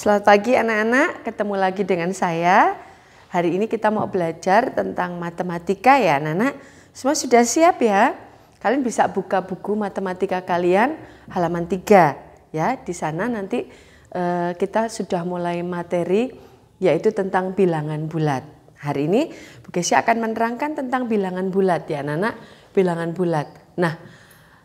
Selamat pagi anak-anak, ketemu lagi dengan saya. Hari ini kita mau belajar tentang matematika ya anak-anak. Semua sudah siap ya? Kalian bisa buka buku matematika kalian halaman 3 ya. Di sana nanti eh, kita sudah mulai materi yaitu tentang bilangan bulat. Hari ini Bu Kesia akan menerangkan tentang bilangan bulat ya anak-anak, bilangan bulat. Nah,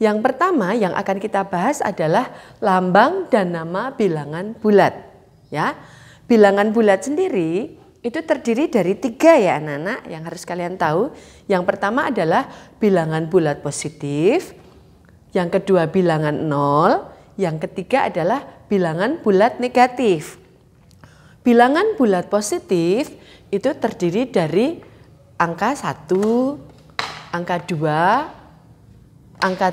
yang pertama yang akan kita bahas adalah lambang dan nama bilangan bulat ya. Bilangan bulat sendiri itu terdiri dari tiga ya anak-anak yang harus kalian tahu. Yang pertama adalah bilangan bulat positif, yang kedua bilangan nol, yang ketiga adalah bilangan bulat negatif. Bilangan bulat positif itu terdiri dari angka 1, angka 2, angka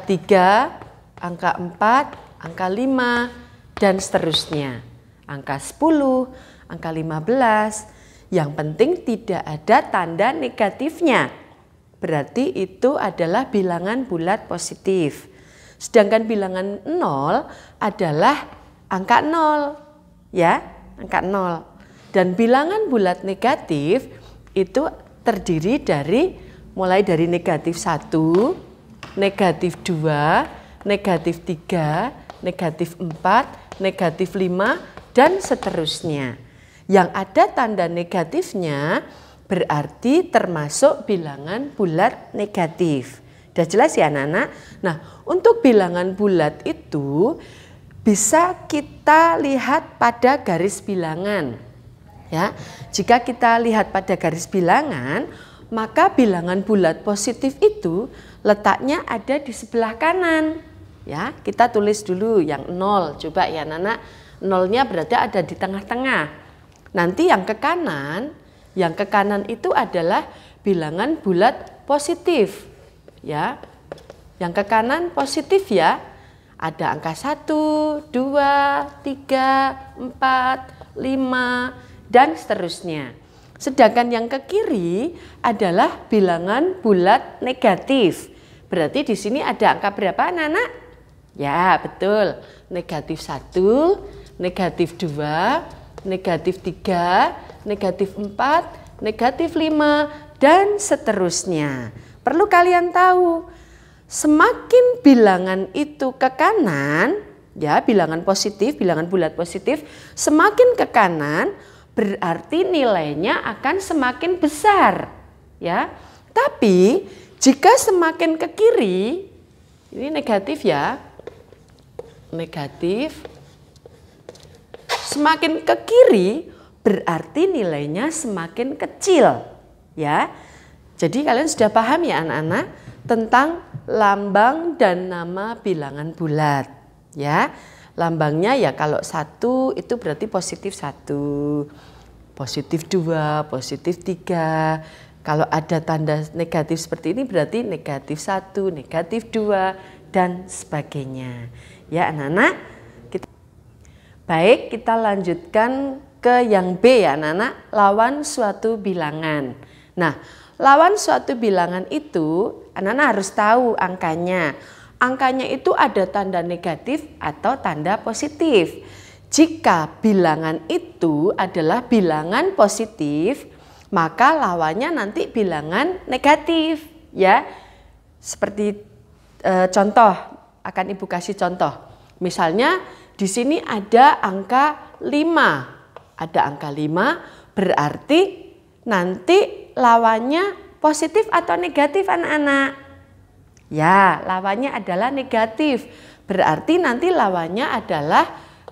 3, angka 4, angka 5, dan seterusnya angka 10, angka 15. Yang penting tidak ada tanda negatifnya. Berarti itu adalah bilangan bulat positif. Sedangkan bilangan 0 adalah angka 0. Ya, angka 0. Dan bilangan bulat negatif itu terdiri dari mulai dari negatif 1, negatif 2, negatif 3, negatif 4, negatif 5, dan seterusnya. Yang ada tanda negatifnya berarti termasuk bilangan bulat negatif. Sudah jelas ya anak-anak? Nah, untuk bilangan bulat itu bisa kita lihat pada garis bilangan. Ya, jika kita lihat pada garis bilangan, maka bilangan bulat positif itu letaknya ada di sebelah kanan. Ya, kita tulis dulu yang nol. Coba ya, Nana Nolnya berarti ada di tengah-tengah. Nanti yang ke kanan, yang ke kanan itu adalah bilangan bulat positif. Ya. Yang ke kanan positif ya. Ada angka 1, 2, 3, 4, 5 dan seterusnya. Sedangkan yang ke kiri adalah bilangan bulat negatif. Berarti di sini ada angka berapa anak-anak? Ya, betul. Negatif 1, negatif 2, negatif 3, negatif 4, negatif 5, dan seterusnya. Perlu kalian tahu, semakin bilangan itu ke kanan, ya bilangan positif, bilangan bulat positif, semakin ke kanan berarti nilainya akan semakin besar, ya. Tapi jika semakin ke kiri, ini negatif ya, negatif semakin ke kiri berarti nilainya semakin kecil ya. Jadi kalian sudah paham ya anak-anak tentang lambang dan nama bilangan bulat ya. Lambangnya ya kalau satu itu berarti positif satu, positif dua, positif tiga. Kalau ada tanda negatif seperti ini berarti negatif satu, negatif dua dan sebagainya. Ya anak-anak, Baik, kita lanjutkan ke yang B ya Nana, lawan suatu bilangan. Nah, lawan suatu bilangan itu Nana harus tahu angkanya. Angkanya itu ada tanda negatif atau tanda positif. Jika bilangan itu adalah bilangan positif, maka lawannya nanti bilangan negatif ya. Seperti e, contoh, akan Ibu kasih contoh. Misalnya di sini ada angka 5. Ada angka 5 berarti nanti lawannya positif atau negatif anak-anak. Ya, lawannya adalah negatif. Berarti nanti lawannya adalah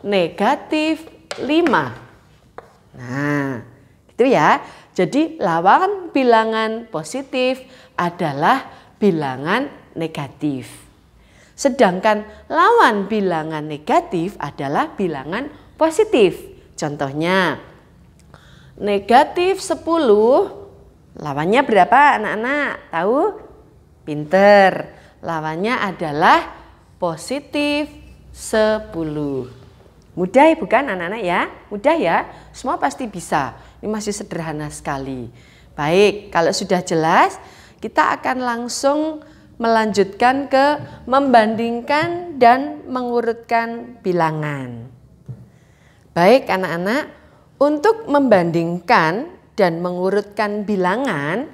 negatif 5. Nah, gitu ya. Jadi lawan bilangan positif adalah bilangan negatif. Sedangkan lawan bilangan negatif adalah bilangan positif. Contohnya, negatif 10 lawannya berapa anak-anak? Tahu? Pinter. Lawannya adalah positif 10. Mudah ya, bukan anak-anak ya? Mudah ya? Semua pasti bisa. Ini masih sederhana sekali. Baik, kalau sudah jelas, kita akan langsung melanjutkan ke membandingkan dan mengurutkan bilangan. Baik anak-anak, untuk membandingkan dan mengurutkan bilangan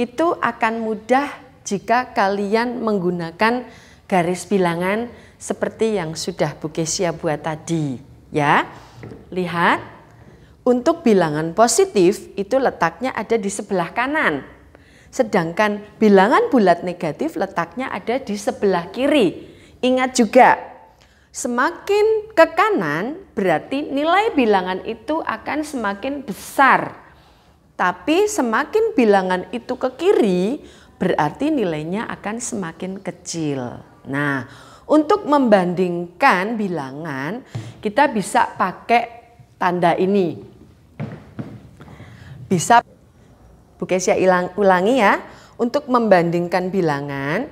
itu akan mudah jika kalian menggunakan garis bilangan seperti yang sudah Bu Kesia buat tadi ya. Lihat, untuk bilangan positif itu letaknya ada di sebelah kanan. Sedangkan bilangan bulat negatif letaknya ada di sebelah kiri. Ingat juga, semakin ke kanan berarti nilai bilangan itu akan semakin besar. Tapi semakin bilangan itu ke kiri berarti nilainya akan semakin kecil. Nah, untuk membandingkan bilangan kita bisa pakai tanda ini. Bisa Oke, ya, ulangi ya. Untuk membandingkan bilangan,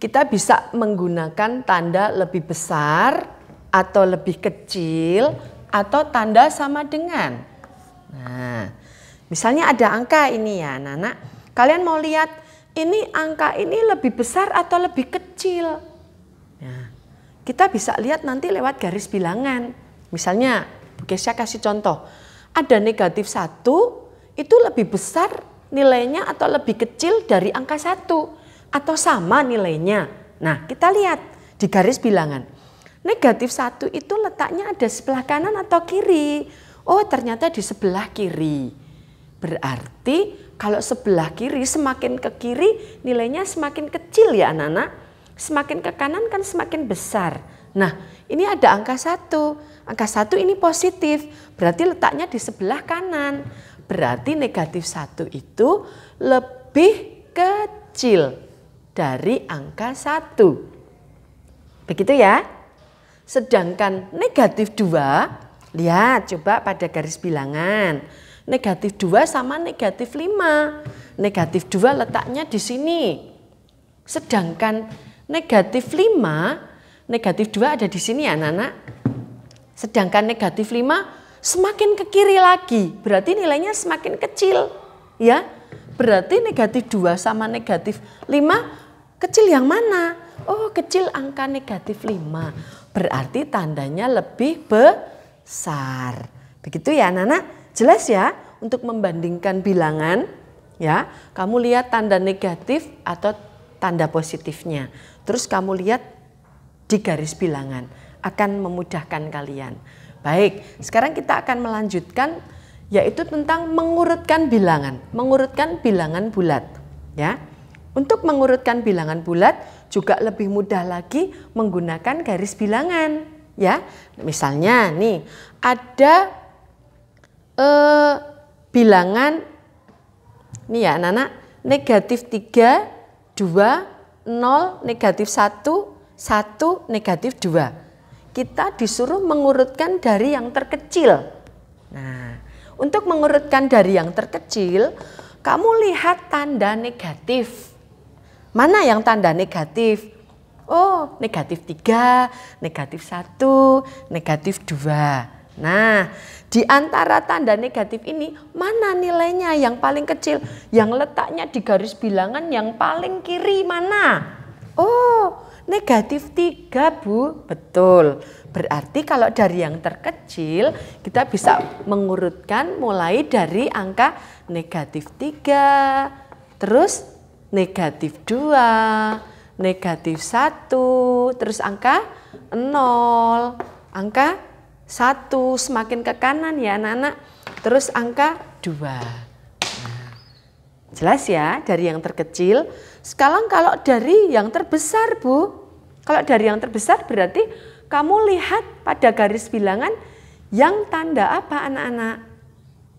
kita bisa menggunakan tanda lebih besar atau lebih kecil atau tanda sama dengan. Nah, misalnya ada angka ini ya, Nana. Kalian mau lihat ini angka ini lebih besar atau lebih kecil? Nah, kita bisa lihat nanti lewat garis bilangan. Misalnya, oke saya kasih contoh. Ada negatif satu itu lebih besar nilainya atau lebih kecil dari angka 1 atau sama nilainya. Nah, kita lihat di garis bilangan. Negatif 1 itu letaknya ada sebelah kanan atau kiri. Oh, ternyata di sebelah kiri. Berarti kalau sebelah kiri semakin ke kiri nilainya semakin kecil ya anak-anak. Semakin ke kanan kan semakin besar. Nah, ini ada angka satu. Angka satu ini positif, berarti letaknya di sebelah kanan berarti negatif satu itu lebih kecil dari angka satu, Begitu ya. Sedangkan negatif dua, lihat coba pada garis bilangan. Negatif dua sama negatif lima, Negatif dua letaknya di sini. Sedangkan negatif lima, negatif dua ada di sini ya anak-anak. Sedangkan negatif lima. Semakin ke kiri lagi, berarti nilainya semakin kecil. Ya, berarti negatif 2 sama negatif 5 kecil yang mana? Oh, kecil angka negatif 5. Berarti tandanya lebih besar. Begitu ya, anak-anak? Jelas ya untuk membandingkan bilangan ya. Kamu lihat tanda negatif atau tanda positifnya. Terus kamu lihat di garis bilangan akan memudahkan kalian. Baik, sekarang kita akan melanjutkan yaitu tentang mengurutkan bilangan, mengurutkan bilangan bulat, ya. Untuk mengurutkan bilangan bulat juga lebih mudah lagi menggunakan garis bilangan, ya. Misalnya nih, ada eh, bilangan nih ya anak-anak, negatif 3, 2, 0, negatif 1, 1, negatif 2 kita disuruh mengurutkan dari yang terkecil. Nah, untuk mengurutkan dari yang terkecil, kamu lihat tanda negatif. Mana yang tanda negatif? Oh, negatif tiga, negatif satu, negatif dua. Nah, di antara tanda negatif ini, mana nilainya yang paling kecil? Yang letaknya di garis bilangan yang paling kiri mana? Oh, negatif 3 Bu. Betul. Berarti kalau dari yang terkecil kita bisa mengurutkan mulai dari angka negatif 3, terus negatif 2, negatif 1, terus angka 0, angka 1, semakin ke kanan ya anak-anak, terus angka 2. Jelas ya, dari yang terkecil. Sekarang kalau dari yang terbesar, Bu. Kalau dari yang terbesar berarti kamu lihat pada garis bilangan yang tanda apa anak-anak?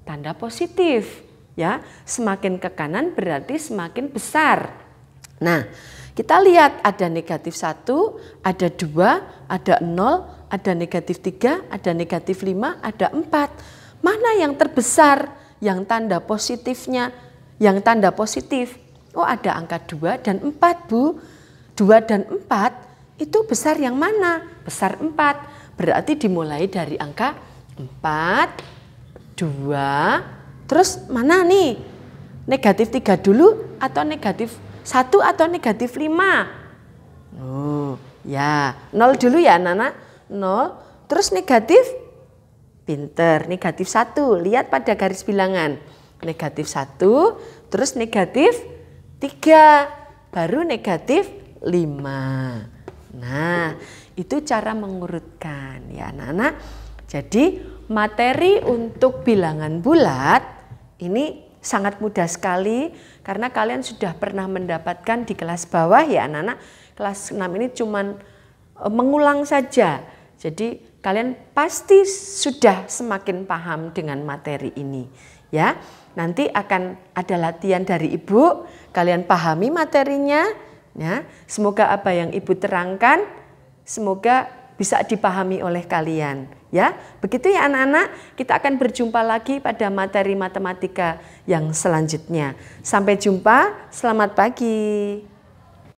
Tanda positif, ya. Semakin ke kanan berarti semakin besar. Nah, kita lihat ada negatif 1, ada 2, ada 0, ada negatif 3, ada negatif 5, ada 4. Mana yang terbesar? Yang tanda positifnya yang tanda positif. Oh ada angka 2 dan 4 Bu. 2 dan 4 itu besar yang mana? Besar 4. Berarti dimulai dari angka 4, 2, terus mana nih? Negatif 3 dulu atau negatif 1 atau negatif 5? Oh ya 0 dulu ya Nana. 0 terus negatif pinter. Negatif 1 lihat pada garis bilangan negatif satu, terus negatif tiga, baru negatif lima. Nah, itu cara mengurutkan ya anak Jadi materi untuk bilangan bulat ini sangat mudah sekali karena kalian sudah pernah mendapatkan di kelas bawah ya anak-anak. Kelas 6 ini cuma eh, mengulang saja. Jadi kalian pasti sudah semakin paham dengan materi ini ya nanti akan ada latihan dari ibu, kalian pahami materinya. Ya, semoga apa yang ibu terangkan, semoga bisa dipahami oleh kalian. Ya, begitu ya anak-anak. Kita akan berjumpa lagi pada materi matematika yang selanjutnya. Sampai jumpa, selamat pagi.